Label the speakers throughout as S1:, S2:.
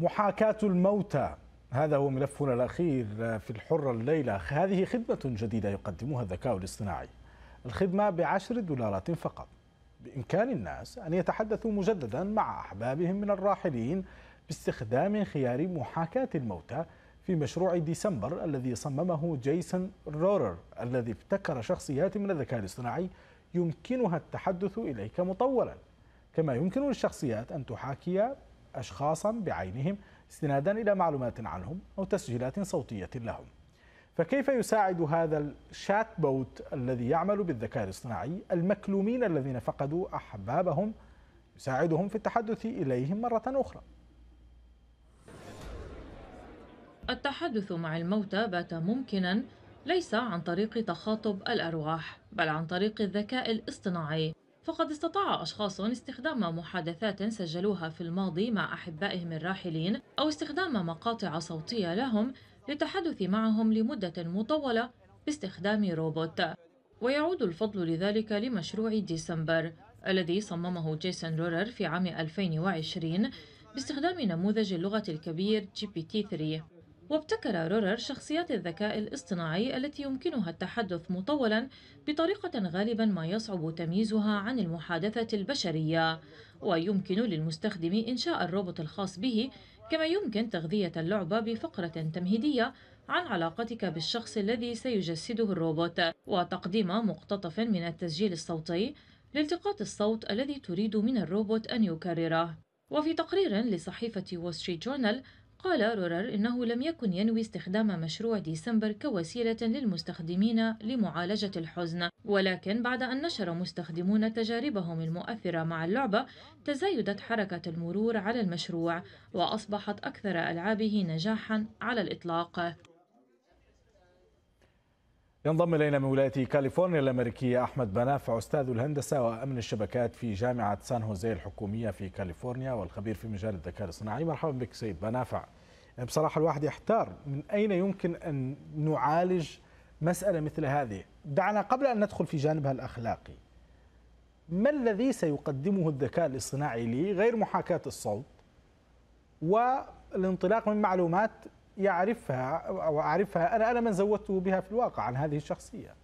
S1: محاكاة الموتى هذا هو ملفنا الأخير آه، في الحرة الليلة هذه خدمة جديدة يقدمها الذكاء الاصطناعي الخدمة بعشر دولارات فقط بإمكان الناس أن يتحدثوا مجددا مع أحبابهم من الراحلين باستخدام خيار محاكاة الموتى في مشروع ديسمبر الذي صممه جيسون رورر الذي ابتكر شخصيات من الذكاء الاصطناعي يمكنها التحدث إليك مطولا كما يمكن للشخصيات أن تحاكي أشخاصا بعينهم استنادا إلى معلومات عنهم أو تسجيلات صوتية لهم فكيف يساعد هذا الشات بوت الذي يعمل بالذكاء الاصطناعي المكلومين الذين فقدوا أحبابهم يساعدهم في التحدث إليهم مرة أخرى
S2: التحدث مع الموتى بات ممكنا ليس عن طريق تخاطب الأرواح بل عن طريق الذكاء الاصطناعي فقد استطاع أشخاص استخدام محادثات سجلوها في الماضي مع أحبائهم الراحلين أو استخدام مقاطع صوتية لهم للتحدث معهم لمدة مطولة باستخدام روبوت ويعود الفضل لذلك لمشروع ديسمبر الذي صممه جيسون رورر في عام 2020 باستخدام نموذج اللغة الكبير GPT-3 وابتكر رورر شخصيات الذكاء الاصطناعي التي يمكنها التحدث مطولا بطريقة غالبا ما يصعب تمييزها عن المحادثة البشرية ويمكن للمستخدم إنشاء الروبوت الخاص به كما يمكن تغذية اللعبة بفقرة تمهيدية عن علاقتك بالشخص الذي سيجسده الروبوت وتقديم مقتطف من التسجيل الصوتي لالتقاط الصوت الذي تريد من الروبوت أن يكرره وفي تقرير لصحيفة وول ستريت جورنال قال رورر إنه لم يكن ينوي استخدام مشروع ديسمبر كوسيلة للمستخدمين لمعالجة الحزن ولكن بعد أن نشر مستخدمون تجاربهم المؤثرة مع اللعبة تزايدت حركة المرور على المشروع وأصبحت أكثر ألعابه نجاحا على الإطلاق
S1: ينضم الينا من ولايه كاليفورنيا الامريكيه احمد بنافع استاذ الهندسه وامن الشبكات في جامعه سان هوزيه الحكوميه في كاليفورنيا والخبير في مجال الذكاء الاصطناعي مرحبا بك سيد بنافع بصراحه الواحد يحتار من اين يمكن ان نعالج مساله مثل هذه دعنا قبل ان ندخل في جانبها الاخلاقي ما الذي سيقدمه الذكاء الاصطناعي لي غير محاكاه الصوت والانطلاق من معلومات يعرفها أو أعرفها أنا أنا من زودته بها في الواقع عن هذه الشخصية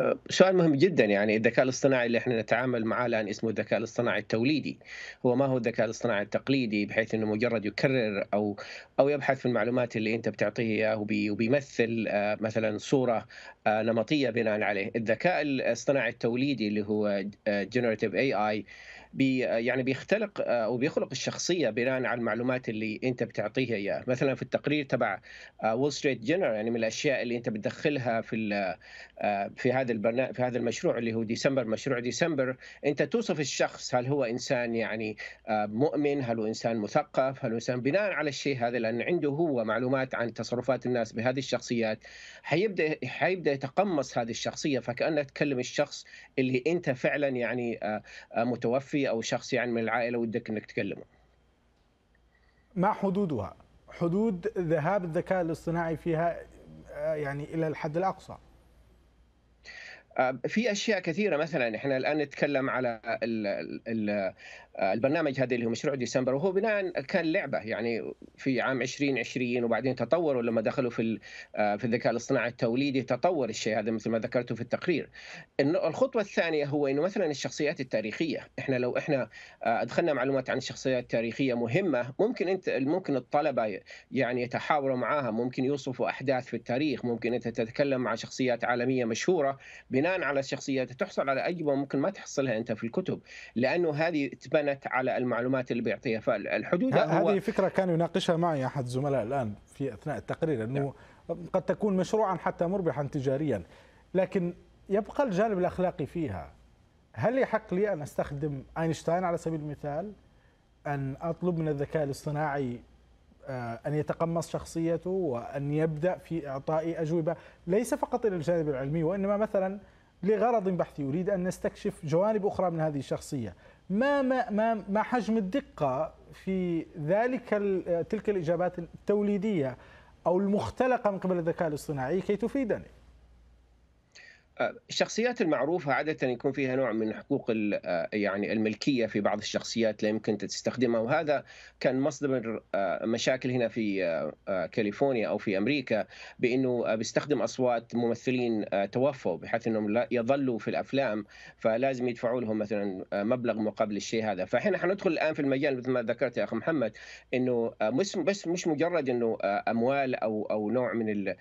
S3: أه، سؤال مهم جدا يعني الذكاء الاصطناعي اللي احنا نتعامل معاه الان اسمه الذكاء الاصطناعي التوليدي هو ما هو الذكاء الاصطناعي التقليدي بحيث انه مجرد يكرر او او يبحث في المعلومات اللي انت بتعطيه اياه وبيمثل أه، مثلا صوره أه، نمطيه بناء عليه الذكاء الاصطناعي التوليدي اللي هو جنريتيف اي اي بي يعني بيختلق او بيخلق الشخصيه بناء على المعلومات اللي انت بتعطيها اياه مثلا في التقرير تبع وول ستريت جنرال يعني من الاشياء اللي انت بتدخلها في آه، في هذا البرنامج في هذا المشروع اللي هو ديسمبر مشروع ديسمبر انت توصف الشخص هل هو انسان يعني آه، مؤمن هل هو انسان مثقف هل هو انسان بناء على الشيء هذا لان عنده هو معلومات عن تصرفات الناس بهذه الشخصيات حيبدا حيبدا يتقمص هذه الشخصيه فكانه تكلم الشخص اللي انت فعلا يعني آه، متوفي او شخص يعني من العائله ودك انك تكلمه.
S1: ما حدودها، حدود ذهاب الذكاء الاصطناعي فيها آه، يعني الى الحد الاقصى.
S3: آه، في اشياء كثيره مثلا احنا الان نتكلم على الـ الـ آه، البرنامج هذا اللي هو مشروع ديسمبر وهو بناء كان لعبه يعني في عام 2020 وبعدين تطوروا لما دخلوا في آه، في الذكاء الاصطناعي التوليدي تطور الشيء هذا مثل ما ذكرته في التقرير. الخطوه الثانيه هو انه مثلا الشخصيات التاريخيه احنا لو احنا ادخلنا معلومات عن الشخصيات التاريخيه مهمه ممكن انت ممكن الطلبه يعني يتحاوروا معاها ممكن يوصفوا احداث في التاريخ ممكن انت تتكلم مع شخصيات عالميه مشهوره بناء بناء على الشخصيات تحصل على اجوبه ممكن ما تحصلها انت في الكتب لانه هذه تبنت على المعلومات اللي بيعطيها فالحدود هذه
S1: فكره كان يناقشها معي احد الزملاء الان في اثناء التقرير انه نعم. قد تكون مشروعا حتى مربحا تجاريا لكن يبقى الجانب الاخلاقي فيها هل يحق لي ان استخدم اينشتاين على سبيل المثال ان اطلب من الذكاء الاصطناعي آه، أن يتقمص شخصيته وأن يبدأ في إعطاء أجوبة ليس فقط إلى الجانب العلمي وإنما مثلا لغرض بحثي أريد أن نستكشف جوانب أخرى من هذه الشخصية ما, ما, ما, ما حجم الدقة في ذلك تلك الإجابات التوليدية أو المختلقة من قبل الذكاء الاصطناعي كي تفيدني
S3: الشخصيات المعروفة عادة يكون فيها نوع من حقوق آه، يعني الملكية في بعض الشخصيات لا يمكن تستخدمها وهذا كان مصدر آه، مشاكل هنا في آه، كاليفورنيا أو في أمريكا بأنه بيستخدم أصوات ممثلين توفوا بحيث أنهم لا يظلوا في الأفلام فلازم يدفعوا لهم مثلا مبلغ مقابل الشيء هذا فإحنا حندخل الآن في المجال مثل ما ذكرت يا أخي محمد أنه مش بس مش مجرد أنه أموال أو أو نوع من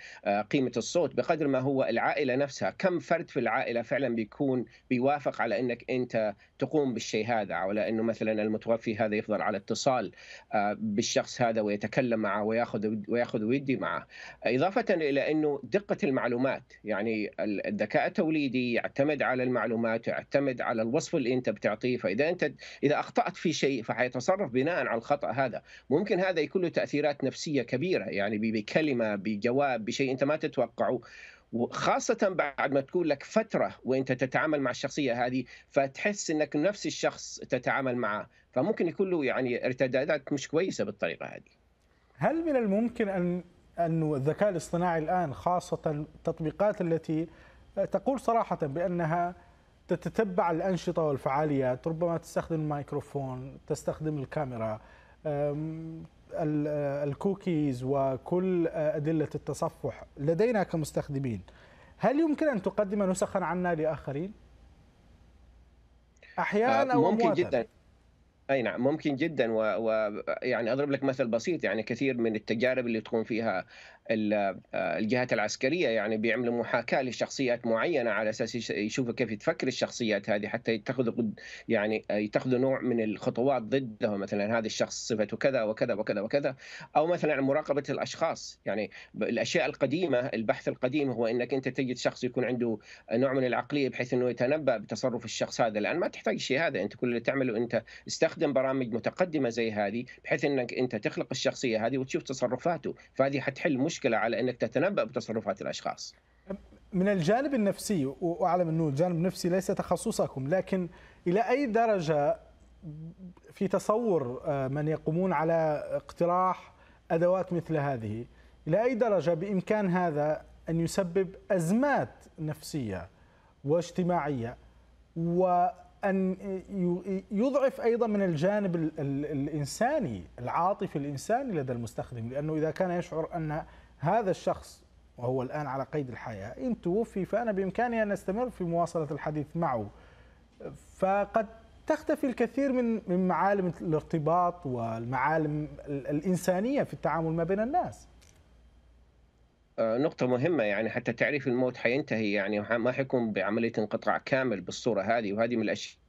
S3: قيمة الصوت بقدر ما هو العائلة نفسها كم فرد في العائله فعلا بيكون بيوافق على انك انت تقوم بالشيء هذا او لانه مثلا المتوفي هذا يفضل على اتصال آه، بالشخص هذا ويتكلم معه وياخذ وياخذ ويدي معه اضافه الى انه دقه المعلومات يعني الذكاء التوليدي يعتمد على المعلومات ويعتمد على الوصف اللي انت بتعطيه فاذا انت اذا اخطات في شيء فحيتصرف بناء على الخطا هذا ممكن هذا يكون له تاثيرات نفسيه كبيره يعني بكلمه بجواب بشيء انت ما تتوقعه وخاصة بعد ما تكون لك فترة وانت تتعامل مع الشخصية هذه فتحس انك نفس الشخص تتعامل معه فممكن يكون له يعني ارتدادات مش كويسة بالطريقة هذه
S1: هل من الممكن ان أن الذكاء الاصطناعي الآن خاصة التطبيقات التي تقول صراحة بأنها تتتبع الأنشطة والفعاليات ربما تستخدم الميكروفون تستخدم الكاميرا آه، الكوكيز وكل آه، أدلة التصفح لدينا كمستخدمين هل يمكن أن تقدم نسخا عنا لآخرين؟ أحيانا آه، أو ممكن جدا
S3: اي نعم ممكن جدا ويعني و... يعني اضرب لك مثل بسيط يعني كثير من التجارب اللي تقوم فيها آه، الجهات العسكريه يعني بيعملوا محاكاه لشخصيات معينه على اساس يشوفوا كيف تفكر الشخصيات هذه حتى يتخذوا يعني آه، يتخذوا نوع من الخطوات ضده مثلا هذا الشخص صفته كذا وكذا وكذا وكذا او مثلا مراقبه الاشخاص يعني الاشياء القديمه البحث القديم هو انك انت تجد شخص يكون عنده نوع من العقليه بحيث انه يتنبا بتصرف الشخص هذا الان ما تحتاج شيء هذا انت كل اللي تعمله انت استخدم برامج متقدمه زي هذه بحيث انك انت تخلق الشخصيه هذه وتشوف تصرفاته فهذه حتحل مشكله مشكله على انك تتنبا بتصرفات الاشخاص
S1: من الجانب النفسي واعلم انه الجانب النفسي ليس تخصصكم لكن الى اي درجه في تصور آه، من يقومون على اقتراح ادوات مثل هذه الى اي درجه بامكان هذا ان يسبب ازمات نفسيه واجتماعيه وان يضعف ايضا من الجانب الانساني العاطفي الانساني لدى المستخدم لانه اذا كان يشعر ان هذا الشخص وهو الآن على قيد الحياة إن توفي فأنا بإمكاني أن أستمر في مواصلة الحديث معه فقد تختفي الكثير من من معالم الارتباط والمعالم الإنسانية في التعامل ما بين الناس
S3: آه، نقطة مهمة يعني حتى تعريف الموت حينتهي يعني ما حيكون بعملية انقطاع كامل بالصورة هذه وهذه من الأشياء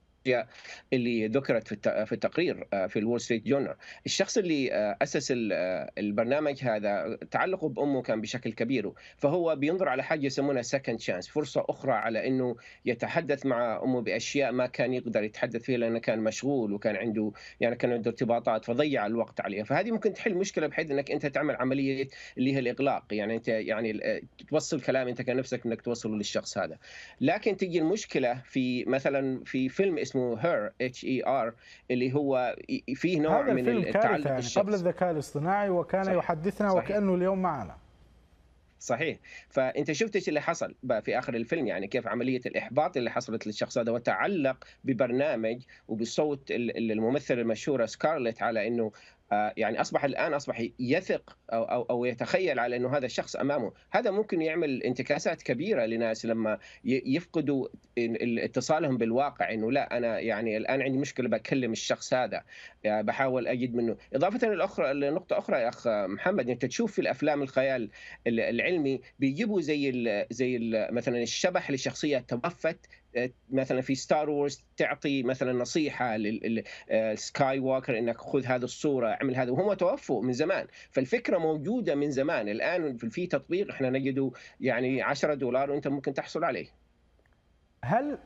S3: اللي ذكرت في في التقرير آه، في الول ستريت جورنال الشخص اللي آه، اسس آه، البرنامج هذا تعلقه بامه كان بشكل كبير فهو بينظر على حاجه يسمونها سكند شانس فرصه اخرى على انه يتحدث مع امه باشياء ما كان يقدر يتحدث فيها لانه كان مشغول وكان عنده يعني كان عنده ارتباطات فضيع الوقت عليها فهذه ممكن تحل مشكله بحيث انك انت تعمل عمليه اللي هي الاغلاق يعني انت يعني توصل كلام انت كان نفسك انك توصله للشخص هذا لكن تجي المشكله في مثلا في فيلم اسمه هير اتش اي ار اللي هو فيه نوع هذا من التعلق يعني الشخص. قبل
S1: الذكاء الاصطناعي وكان صحيح. يحدثنا صحيح. وكانه اليوم معنا
S3: صحيح فانت شفت ايش اللي حصل بقى في اخر الفيلم يعني كيف عمليه الاحباط اللي حصلت للشخص هذا وتعلق ببرنامج وبصوت الممثله المشهوره سكارلت على انه آه، يعني اصبح الان اصبح يثق او او او يتخيل على انه هذا الشخص امامه، هذا ممكن يعمل انتكاسات كبيره لناس لما يفقدوا اتصالهم بالواقع انه لا انا يعني الان عندي مشكله بكلم الشخص هذا آه، بحاول اجد منه، اضافه الاخرى لنقطه اخرى يا اخ محمد انت تشوف في الافلام الخيال العلمي بيجيبوا زي زي مثلا الشبح لشخصيه توفت مثلا في ستار وورز تعطي مثلا نصيحه للسكاي آه، ووكر انك خذ هذه الصوره اعمل هذا وهم توفوا من زمان فالفكره موجوده من زمان الان في تطبيق احنا نجده يعني 10 دولار وانت ممكن تحصل عليه
S1: هل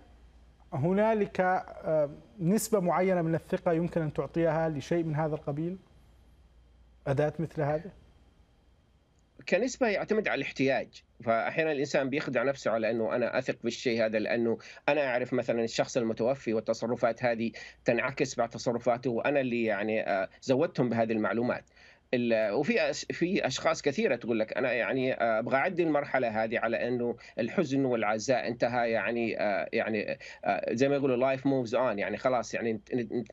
S1: هنالك آه، نسبه معينه من الثقه يمكن ان تعطيها لشيء من هذا القبيل اداه مثل هذه
S3: كنسبه يعتمد على الاحتياج فاحيانا الانسان بيخدع نفسه على انه انا اثق بالشيء هذا لانه انا اعرف مثلا الشخص المتوفي والتصرفات هذه تنعكس بعد تصرفاته وانا اللي يعني آه، زودتهم بهذه المعلومات وفي في اشخاص كثيره تقول لك انا يعني آه، ابغى اعدي المرحله هذه على انه الحزن والعزاء انتهى يعني آه، يعني زي ما يقولوا لايف موفز اون يعني خلاص يعني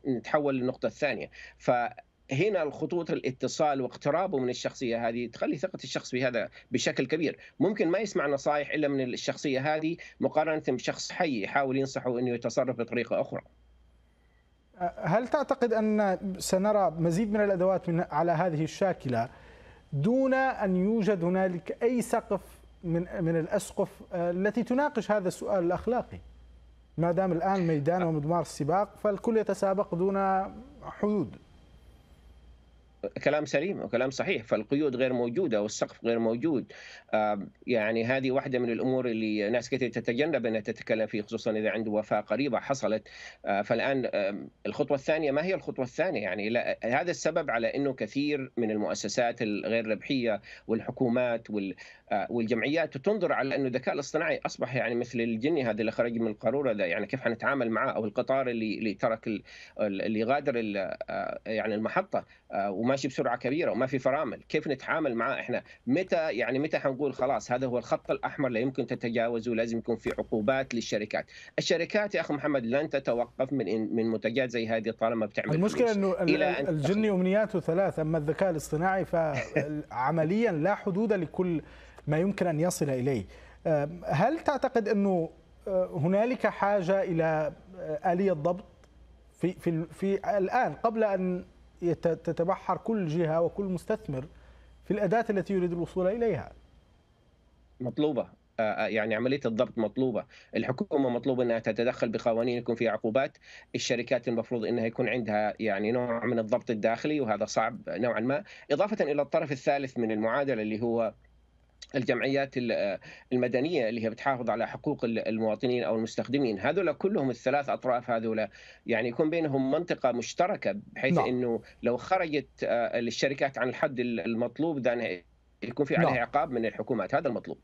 S3: نتحول للنقطه الثانيه ف هنا الخطوط الاتصال واقترابه من الشخصيه هذه تخلي ثقه الشخص بهذا بشكل كبير ممكن ما يسمع نصائح الا من الشخصيه هذه مقارنه بشخص حي يحاول ينصحه انه يتصرف بطريقه اخرى
S1: هل تعتقد ان سنرى مزيد من الادوات من على هذه الشاكله دون ان يوجد هنالك اي سقف من من الاسقف التي تناقش هذا السؤال الاخلاقي ما دام الان ميدان ومضمار السباق فالكل يتسابق دون حدود
S3: كلام سليم وكلام صحيح فالقيود غير موجوده والسقف غير موجود يعني هذه واحده من الامور اللي ناس كثير تتجنب انها تتكلم فيه خصوصا اذا عنده وفاه قريبه حصلت آه، فالان الخطوه الثانيه ما هي الخطوه الثانيه يعني لا هذا السبب على انه كثير من المؤسسات الغير ربحيه والحكومات آه، والجمعيات تنظر على انه الذكاء الاصطناعي اصبح يعني مثل الجني هذا اللي خرج من القاروره ده يعني كيف حنتعامل معاه او القطار اللي اللي ترك اللي غادر آه، يعني المحطه وما وماشي بسرعه كبيره وما في فرامل كيف نتعامل معاه احنا متى يعني متى حنقول خلاص هذا هو الخط الاحمر لا يمكن تتجاوزه لازم يكون في عقوبات للشركات الشركات يا اخي محمد لن تتوقف من من منتجات زي هذه طالما بتعمل المشكله انه الجني
S1: امنياته ثلاث اما الذكاء الاصطناعي فعمليا لا حدود لكل ما يمكن ان يصل اليه هل تعتقد انه هنالك حاجه الى اليه ضبط في في في الان قبل ان تتبحر كل جهه وكل مستثمر في الاداه التي يريد الوصول اليها.
S3: مطلوبه آه، آه، يعني عمليه الضبط مطلوبه، الحكومه مطلوبه انها تتدخل بقوانين يكون فيها عقوبات، الشركات المفروض انها يكون عندها يعني نوع من الضبط الداخلي وهذا صعب نوعا ما، اضافه الى الطرف الثالث من المعادله اللي هو الجمعيات المدنية اللي هي بتحافظ على حقوق المواطنين أو المستخدمين هذول كلهم الثلاث أطراف هذول يعني يكون بينهم منطقة مشتركة بحيث لا. نعم. أنه لو خرجت آه، الشركات عن الحد المطلوب ده يكون في عليها نعم. عقاب من الحكومات هذا المطلوب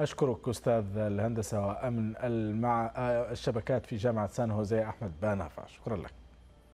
S1: أشكرك أستاذ الهندسة وأمن المع... آه، الشبكات في جامعة سان هوزي أحمد بانافع شكرا لك